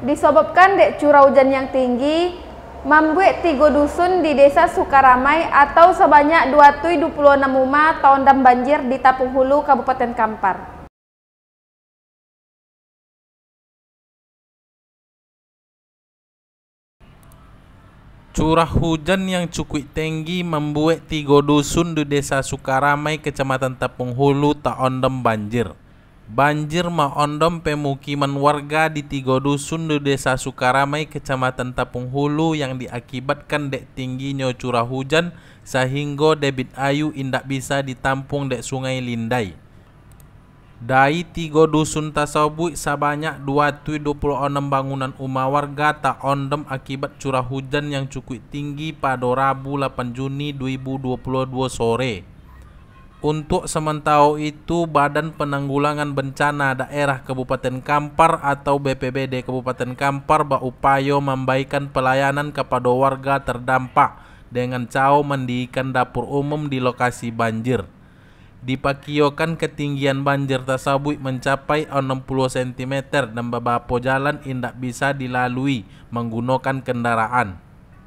disebabkan dek curah hujan yang tinggi membuat tiga dusun di desa Sukaramai atau sebanyak 226 rumah terendam banjir di Tapung Hulu, Kabupaten Kampar. Curah hujan yang cukup tinggi membuat tiga dusun di desa Sukaramai, Kecamatan Tapung Hulu, terendam banjir. Banjir ma’ondom pemukiman warga di tiga dusun di desa Sukaramai, kecamatan Tapung Hulu yang diakibatkan dek tingginya curah hujan sehingga debit ayu indak bisa ditampung dek sungai Lindai. Dari tiga dusun tasawbuk sebanyak 226 bangunan rumah warga tak ondem akibat curah hujan yang cukup tinggi pada Rabu 8 Juni 2022 sore untuk sementara itu Badan Penanggulangan Bencana Daerah Kabupaten Kampar atau BPBD Kabupaten Kampar berupaya membaikan pelayanan kepada warga terdampak dengan cao mendirikan dapur umum di lokasi banjir. Dipakiokan ketinggian banjir tersebut mencapai 60 cm dan beberapa jalan tidak bisa dilalui menggunakan kendaraan.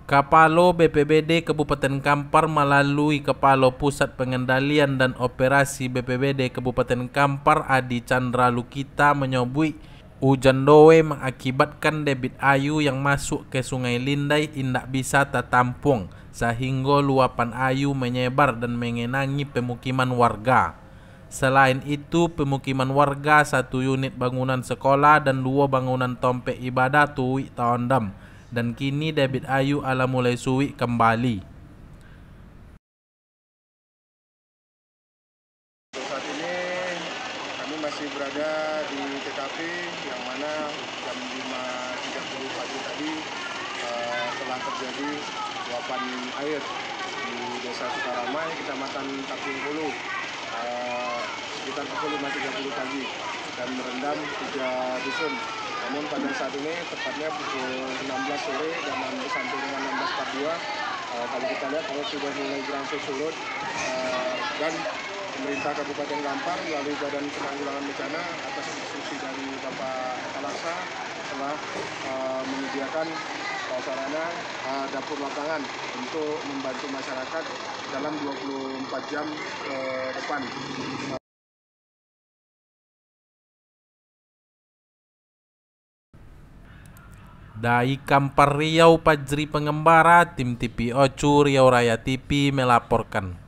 Kapalo BPBD Kabupaten Kampar melalui Kepala Pusat Pengendalian dan Operasi BPBD Kabupaten Kampar Adi Chandra Lukita menyebut hujan doe mengakibatkan debit ayu yang masuk ke Sungai Lindai tidak bisa tertampung sehingga luapan ayu menyebar dan mengenangi pemukiman warga. Selain itu, pemukiman warga satu unit bangunan sekolah dan dua bangunan tompek ibadah tuwi tahun dan kini David Ayu ala mulai suwi kembali. Saat ini kami masih berada di TKP yang mana jam 5.30 pagi tadi uh, telah terjadi luapan air di Desa Sukaramai, Kecamatan Tapung Hulu uh, eh, sekitar pukul 5.30 pagi dan merendam tiga dusun. Namun pada saat ini tepatnya pukul sore dan sampai dengan 16.42 uh, kalau kita lihat kalau sudah mulai berangsur surut eh, dan pemerintah Kabupaten Lampang melalui Badan Penanggulangan Bencana atas instruksi dari Bapak Kalaksa telah uh, menyediakan eh, sarana dapur lapangan untuk membantu masyarakat dalam 24 jam ke depan. Dari Kampar Riau Pajri Pengembara, tim TPO Cu Riau Raya TV melaporkan.